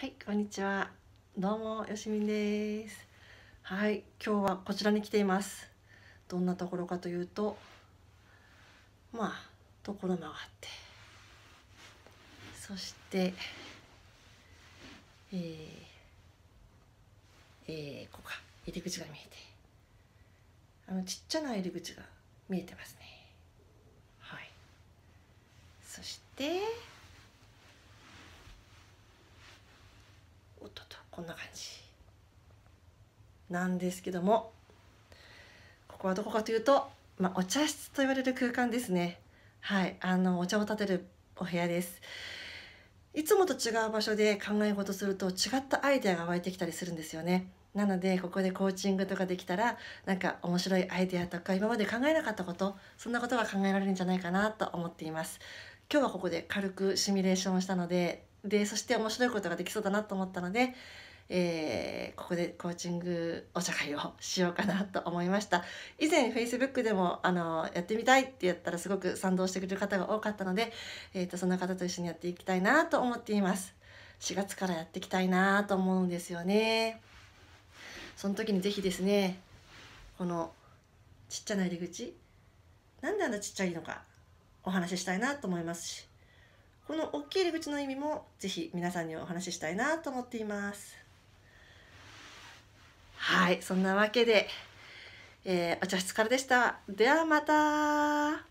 はいこんにちはどうもよしみですはい今日はこちらに来ていますどんなところかというとまあところもあってそしてえー、えー、ここか入り口が見えてあのちっちゃな入り口が見えてますねはいそしてこんな感じなんですけどもここはどこかというと、まあ、お茶室と言われる空間ですねはいあのお茶を立てるお部屋ですいつもと違う場所で考え事すると違ったアイデアが湧いてきたりするんですよねなのでここでコーチングとかできたらなんか面白いアイデアとか今まで考えなかったことそんなことが考えられるんじゃないかなと思っています今日はここで軽くシミュレーションをしたのででそして面白いことができそうだなと思ったのでえー、ここでコーチングお茶会をしようかなと思いました以前 Facebook でもあのやってみたいってやったらすごく賛同してくれる方が多かったので、えーと、その方と一緒にやっていきたいなと思っています4月からやっていきたいなと思うんですよねその時に是非ですねこのちっちゃな入り口なんであんなちっちゃいのかお話ししたいなと思いますしこの大きい入り口の意味も是非皆さんにお話ししたいなと思っています。はいそんなわけで、えー、お茶室からでしたではまた